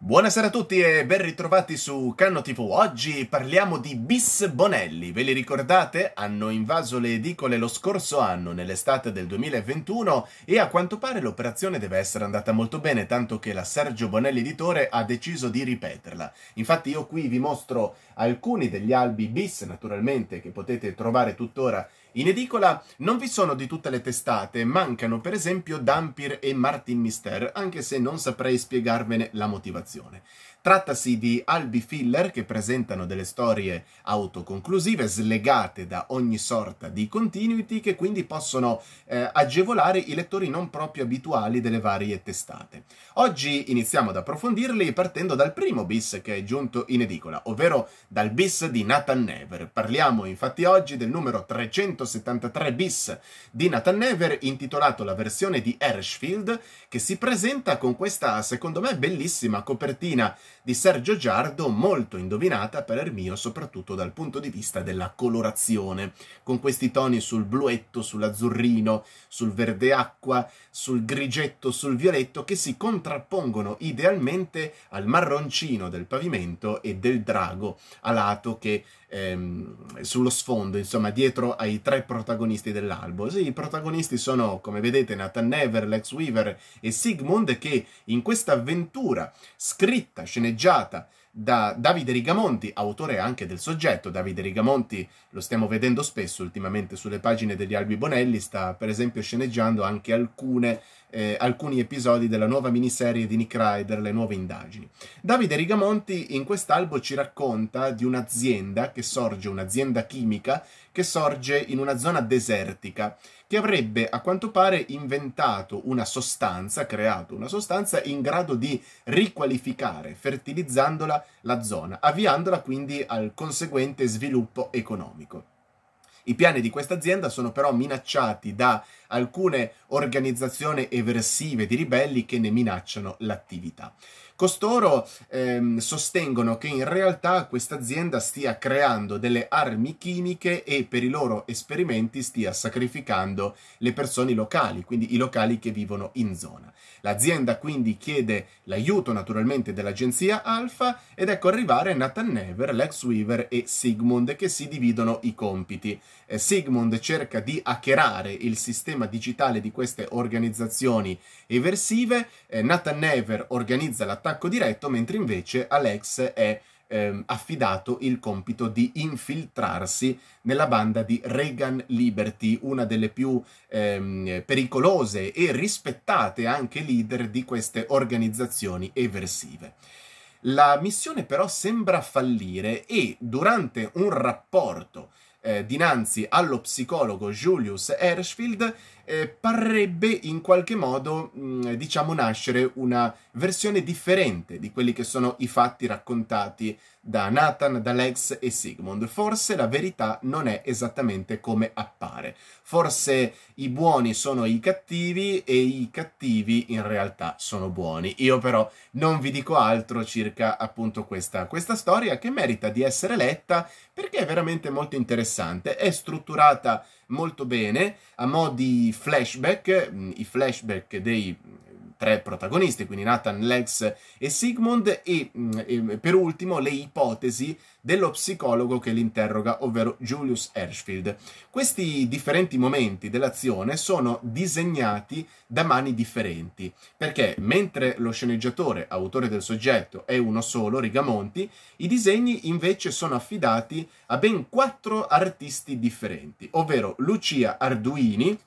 Buonasera a tutti e ben ritrovati su Canno TV. Oggi parliamo di Bis Bonelli. Ve li ricordate? Hanno invaso le edicole lo scorso anno, nell'estate del 2021, e a quanto pare l'operazione deve essere andata molto bene, tanto che la Sergio Bonelli Editore ha deciso di ripeterla. Infatti io qui vi mostro alcuni degli albi Bis, naturalmente, che potete trovare tuttora in edicola non vi sono di tutte le testate, mancano per esempio Dampir e Martin Mister, anche se non saprei spiegarvene la motivazione. Trattasi di albi filler che presentano delle storie autoconclusive, slegate da ogni sorta di continuity, che quindi possono eh, agevolare i lettori non proprio abituali delle varie testate. Oggi iniziamo ad approfondirli partendo dal primo bis che è giunto in edicola, ovvero dal bis di Nathan Never. Parliamo infatti oggi del numero 373 bis di Nathan Never, intitolato La versione di Hershfield, che si presenta con questa, secondo me, bellissima copertina di Sergio Giardo, molto indovinata per il mio, soprattutto dal punto di vista della colorazione, con questi toni sul bluetto, sull'azzurrino, sul verde acqua, sul grigetto, sul violetto, che si contrappongono idealmente al marroncino del pavimento e del drago alato che ehm, sullo sfondo, insomma, dietro ai tre protagonisti dell'albo. Sì, I protagonisti sono, come vedete, Nathan Never, Lex Weaver e Sigmund, che in questa avventura scritta, sceneggiata, da Davide Rigamonti, autore anche del soggetto. Davide Rigamonti lo stiamo vedendo spesso ultimamente sulle pagine degli Albi Bonelli, sta per esempio sceneggiando anche alcune eh, alcuni episodi della nuova miniserie di Nick Ryder, Le nuove indagini. Davide Rigamonti in quest'albo ci racconta di un'azienda che sorge, un'azienda chimica, che sorge in una zona desertica, che avrebbe a quanto pare inventato una sostanza, creato una sostanza in grado di riqualificare, fertilizzandola la zona, avviandola quindi al conseguente sviluppo economico. I piani di questa azienda sono però minacciati da alcune organizzazioni eversive di ribelli che ne minacciano l'attività. Costoro ehm, sostengono che in realtà questa azienda stia creando delle armi chimiche e per i loro esperimenti stia sacrificando le persone locali, quindi i locali che vivono in zona. L'azienda quindi chiede l'aiuto naturalmente dell'agenzia Alfa ed ecco arrivare Nathan Never, Lex Weaver e Sigmund che si dividono i compiti. Eh, Sigmund cerca di hackerare il sistema digitale di queste organizzazioni eversive, eh, Nathan Never organizza l'attacco attacco diretto, mentre invece Alex è ehm, affidato il compito di infiltrarsi nella banda di Reagan Liberty, una delle più ehm, pericolose e rispettate anche leader di queste organizzazioni eversive. La missione però sembra fallire e durante un rapporto eh, dinanzi allo psicologo Julius Hirschfeld eh, parrebbe in qualche modo, mh, mm, diciamo, nascere una versione differente di quelli che sono i fatti raccontati da Nathan, da Lex e Sigmund. Forse la verità non è esattamente come appare. Forse i buoni sono i cattivi e i cattivi in realtà sono buoni. Io però non vi dico altro circa appunto questa, questa storia che merita di essere letta perché è veramente molto interessante. È strutturata molto bene a mo' di flashback, mm, i flashback dei tre protagonisti, quindi Nathan, Lex e Sigmund, e, mm, e per ultimo le ipotesi dello psicologo che li interroga, ovvero Julius Hershfield. Questi differenti momenti dell'azione sono disegnati da mani differenti, perché mentre lo sceneggiatore, autore del soggetto, è uno solo, Rigamonti, i disegni invece sono affidati a ben quattro artisti differenti, ovvero Lucia Arduini,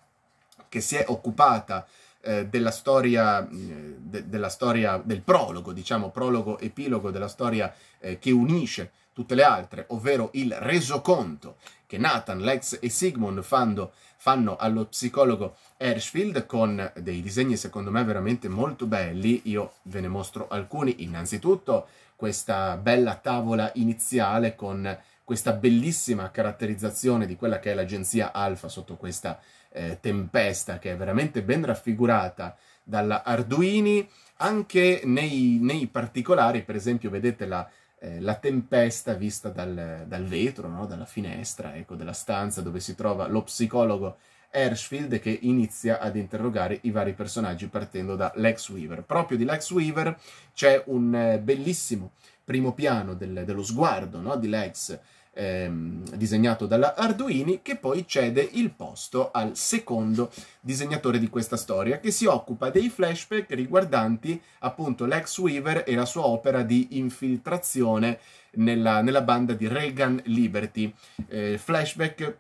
che si è occupata eh, della, storia, mm, de, della, storia, del prologo, diciamo prologo epilogo della storia eh, che unisce tutte le altre, ovvero il resoconto che Nathan, Lex e Sigmund fanno, fanno allo psicologo Hirschfield con dei disegni secondo me veramente molto belli, io ve ne mostro alcuni, innanzitutto questa bella tavola iniziale con questa bellissima caratterizzazione di quella che è l'agenzia Alfa sotto questa eh, tempesta, che è veramente ben raffigurata dalla Arduini, anche nei, nei particolari, per esempio vedete la, eh, la tempesta vista dal, dal vetro, no? dalla finestra, ecco, della stanza dove si trova lo psicologo Hershfield che inizia ad interrogare i vari personaggi partendo da Lex Weaver. Proprio di Lex Weaver c'è un eh, bellissimo primo piano del, dello sguardo no? di Lex ehm, disegnato dalla Arduini, che poi cede il posto al secondo disegnatore di questa storia, che si occupa dei flashback riguardanti appunto l'ex Weaver e la sua opera di infiltrazione nella, nella banda di Reagan Liberty. Eh, flashback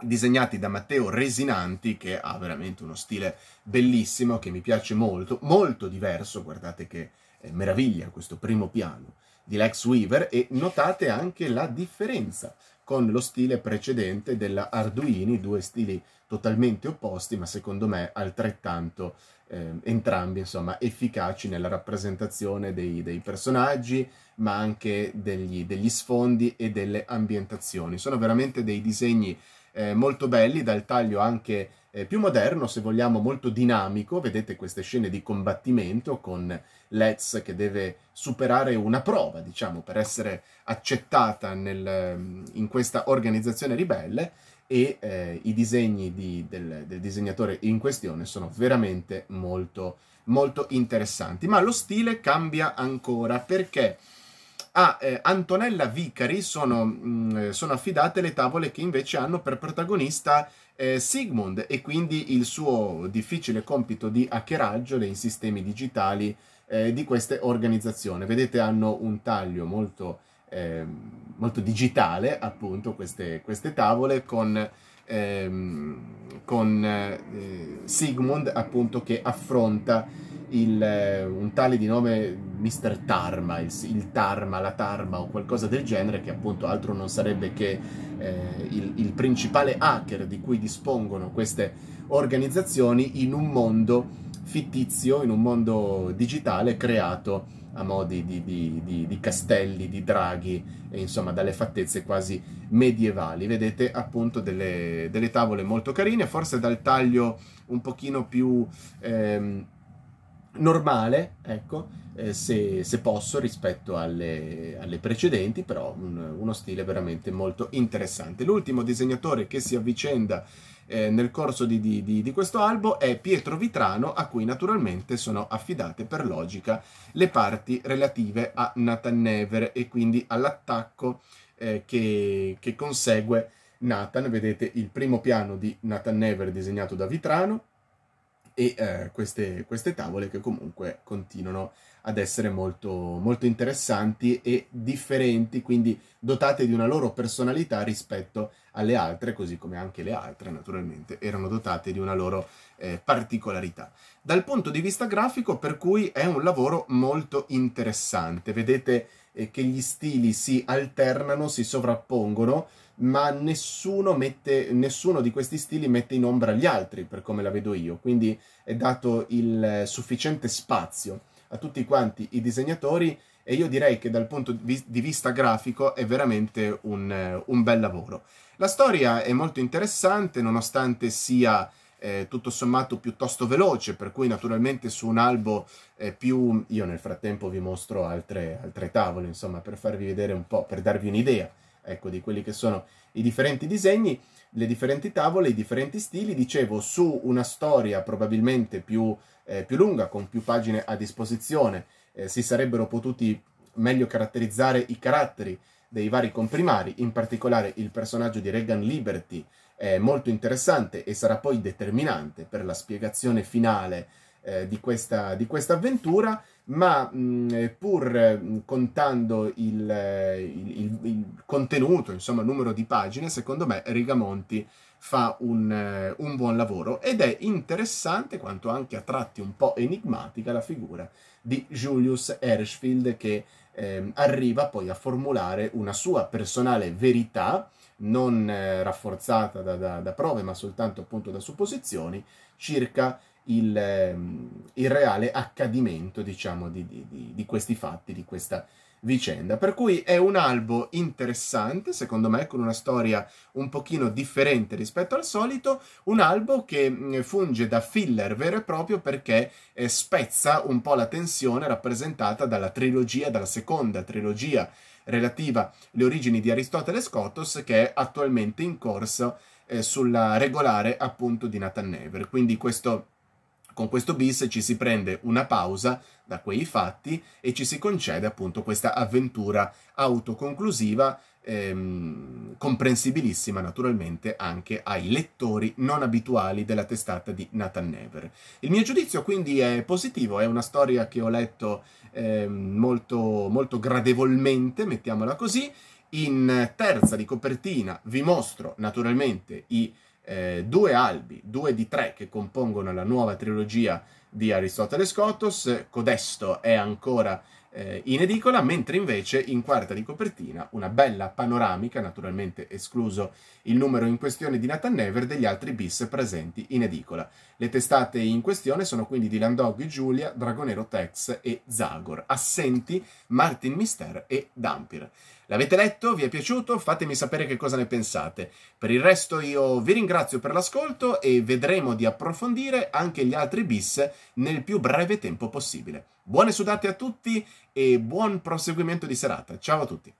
disegnati da Matteo Resinanti, che ha veramente uno stile bellissimo, che mi piace molto, molto diverso, guardate che eh, meraviglia questo primo piano di Lex Weaver e notate anche la differenza con lo stile precedente della Arduini, due stili totalmente opposti ma secondo me altrettanto eh, entrambi insomma efficaci nella rappresentazione dei, dei personaggi ma anche degli, degli, sfondi e delle ambientazioni. Sono veramente dei disegni eh, molto belli dal taglio anche eh, più moderno, se vogliamo, molto dinamico. Vedete queste scene di combattimento con Letz che deve superare una prova, diciamo, per essere accettata nel, in questa organizzazione ribelle e eh, i disegni di, del, del, disegnatore in questione sono veramente molto, molto interessanti. Ma lo stile cambia ancora perché a eh, Antonella Vicari sono, mh, mm, eh, sono, affidate le tavole che invece hanno per protagonista eh, Sigmund e quindi il suo difficile compito di hackeraggio dei sistemi digitali eh, di queste organizzazioni. Vedete hanno un taglio molto, ehm, molto digitale appunto queste, queste tavole con, ehm, con eh, Sigmund appunto che affronta il, eh, un tale di nome Mr. Tarma, il, il, Tarma, la Tarma o qualcosa del genere, che appunto altro non sarebbe che eh, il, il principale hacker di cui dispongono queste organizzazioni in un mondo fittizio, in un mondo digitale creato a modi di, di, di, di, castelli, di draghi, e insomma dalle fattezze quasi medievali. Vedete appunto delle, delle tavole molto carine, forse dal taglio un pochino più... Ehm, normale, ecco, eh, se, se, posso, rispetto alle, alle precedenti, però un, uno stile veramente molto interessante. L'ultimo disegnatore che si avvicenda eh, nel corso di, di, di, di, questo albo è Pietro Vitrano, a cui naturalmente sono affidate per logica le parti relative a Nathan Never e quindi all'attacco eh, che, che consegue Nathan. Vedete il primo piano di Nathan Never disegnato da Vitrano, e eh, queste, queste, tavole che comunque continuano ad essere molto, molto interessanti e differenti, quindi dotate di una loro personalità rispetto alle altre, così come anche le altre naturalmente erano dotate di una loro eh, particolarità. Dal punto di vista grafico, per cui è un lavoro molto interessante, vedete eh, che gli stili si alternano, si sovrappongono, ma nessuno, mette, nessuno di questi stili mette in ombra gli altri, per come la vedo io, quindi è dato il sufficiente spazio a tutti quanti i disegnatori e io direi che dal punto di vista grafico è veramente un, un bel lavoro. La storia è molto interessante nonostante sia eh, tutto sommato piuttosto veloce, per cui naturalmente su un albo eh, più... Io nel frattempo vi mostro altre, altre tavole, insomma, per farvi vedere un po', per darvi un'idea ecco, di quelli che sono i differenti disegni, le differenti tavole, i differenti stili, dicevo, su una storia probabilmente più, eh, più lunga, con più pagine a disposizione, eh, si sarebbero potuti meglio caratterizzare i caratteri dei vari comprimari, in particolare il personaggio di Regan Liberty è molto interessante e sarà poi determinante per la spiegazione finale eh, di, questa, di questa avventura, ma mh, eh, pur contando il, eh, il, il, il, contenuto, insomma il numero di pagine, secondo me Rigamonti fa un, eh, un, buon lavoro ed è interessante quanto anche a tratti un po' enigmatica la figura di Julius Herschfield che eh, arriva poi a formulare una sua personale verità non eh, rafforzata da, da, da prove ma soltanto appunto da supposizioni circa il, ehm, il reale accadimento diciamo, di, di, di, questi fatti, di questa vicenda. Per cui è un albo interessante, secondo me, con una storia un pochino differente rispetto al solito, un albo che mm, funge da filler vero e proprio perché eh, spezza un po' la tensione rappresentata dalla trilogia, dalla seconda trilogia relativa alle origini di Aristotele Scotos che è attualmente in corso eh, sulla regolare appunto di Nathan Never. Quindi questo con questo bis ci si prende una pausa da quei fatti e ci si concede appunto questa avventura autoconclusiva, ehm, comprensibilissima naturalmente anche ai lettori non abituali della testata di Nathan Never. Il mio giudizio quindi è positivo, è una storia che ho letto ehm, molto, molto gradevolmente, mettiamola così. In terza di copertina vi mostro naturalmente i eh, due albi, due di tre che compongono la nuova trilogia di Aristotele Scotos, codesto è ancora eh, in edicola, mentre invece in quarta di copertina una bella panoramica, naturalmente escluso il numero in questione di Nathan Never, degli altri bis presenti in edicola. Le testate in questione sono quindi Dylan Dog, Giulia, Dragonero Tex e Zagor. Assenti Martin Mister e Dampir. L'avete letto? Vi è piaciuto? Fatemi sapere che cosa ne pensate. Per il resto io vi ringrazio per l'ascolto e vedremo di approfondire anche gli altri bis nel più breve tempo possibile. Buone sudate a tutti e buon proseguimento di serata. Ciao a tutti!